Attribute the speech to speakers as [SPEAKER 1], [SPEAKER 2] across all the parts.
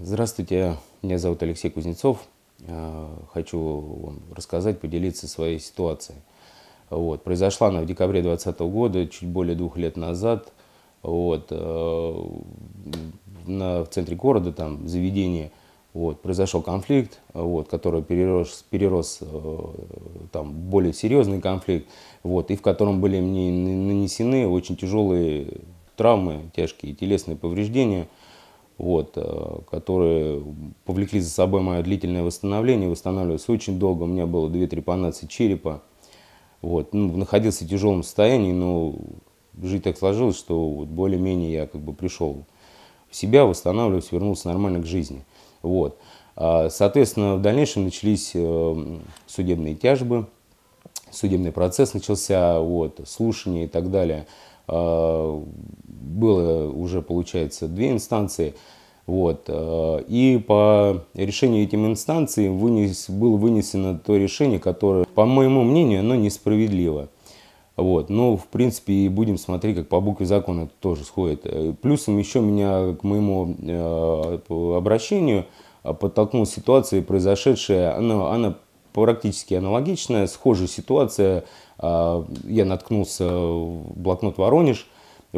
[SPEAKER 1] Здравствуйте, меня зовут Алексей Кузнецов. Э, хочу вам рассказать, поделиться своей ситуацией. Вот. Произошла она в декабре 2020 года, чуть более двух лет назад. Вот. Э, на, в центре города, там, заведение, вот, произошел конфликт, вот, который перерос, перерос э, там, более серьезный конфликт, вот, и в котором были мне нанесены очень тяжелые травмы, тяжкие телесные повреждения – вот, э, которые повлекли за собой мое длительное восстановление. Восстанавливался очень долго, у меня было 2 трепанации черепа. Вот, ну, находился в тяжелом состоянии, но жизнь так сложилась, что вот более-менее я как бы пришел в себя, восстанавливался, вернулся нормально к жизни. Вот. А, соответственно, в дальнейшем начались э, судебные тяжбы, судебный процесс начался, вот, слушание и так далее а, было уже, получается, две инстанции. Вот. Э, и по решению этим инстанций вынес, было вынесено то решение, которое, по моему мнению, оно несправедливо. Вот. Но, в принципе, будем смотреть, как по букве закона это тоже сходит. Э, плюсом еще меня к моему э, обращению подтолкнула ситуация, произошедшая, она, она практически аналогичная, схожая ситуация. я наткнулся в блокнот «Воронеж»,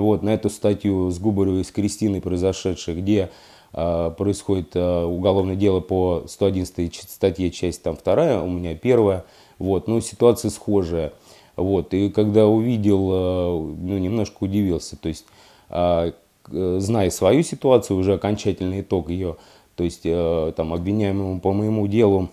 [SPEAKER 1] вот, на эту статью с Губаревой и с Кристиной произошедшей, где э, происходит э, уголовное дело по 111 статье, часть там вторая, у меня первая, вот, но ситуация схожая, вот, и когда увидел, э, ну, немножко удивился, то есть, э, зная свою ситуацию, уже окончательный итог ее, то есть, э, там, обвиняемому по моему делу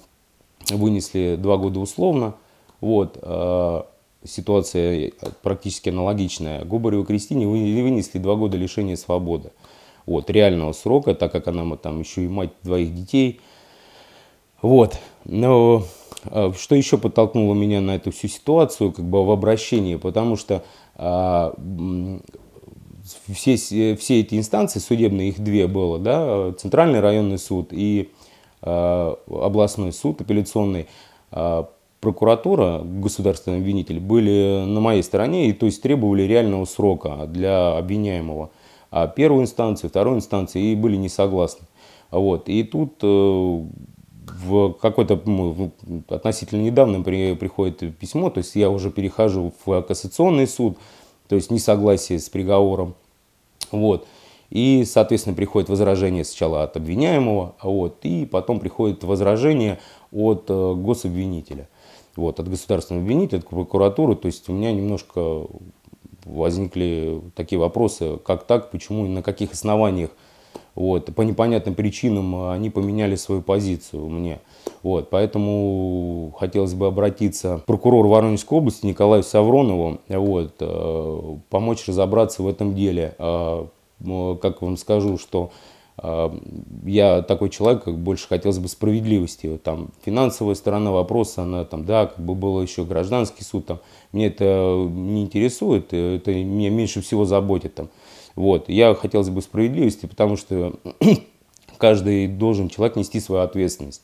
[SPEAKER 1] вынесли два года условно, вот, э, ситуация практически аналогичная. Губареву Кристине вынесли два года лишения свободы. Вот, реального срока, так как она там еще и мать двоих детей. Вот. Но а, что еще подтолкнуло меня на эту всю ситуацию, как бы в обращении, потому что а, все, все эти инстанции судебные, их две было, да, Центральный районный суд и а, областной суд апелляционный, а, прокуратура, государственный обвинитель, были на моей стороне и то есть требовали реального срока для обвиняемого. А первой инстанции, второй инстанции и были не согласны. Вот. И тут э, в какой-то ну, относительно недавно при, приходит письмо, то есть я уже перехожу в кассационный суд, то есть несогласие с приговором. Вот. И, соответственно, приходит возражение сначала от обвиняемого, вот, и потом приходит возражение от э, гособвинителя вот, от государственного обвинителя, от прокуратуры. То есть у меня немножко возникли такие вопросы, как так, почему и на каких основаниях вот, по непонятным причинам они поменяли свою позицию мне. Вот, поэтому хотелось бы обратиться к прокурору Воронежской области Николаю Савронову, вот, э, помочь разобраться в этом деле. Э, как вам скажу, что я такой человек, как больше хотелось бы справедливости. Вот там финансовая сторона вопроса, она там, да, как бы был еще гражданский суд, там, меня это не интересует, это меня меньше всего заботит там. Вот, я хотелось бы справедливости, потому что каждый должен человек нести свою ответственность.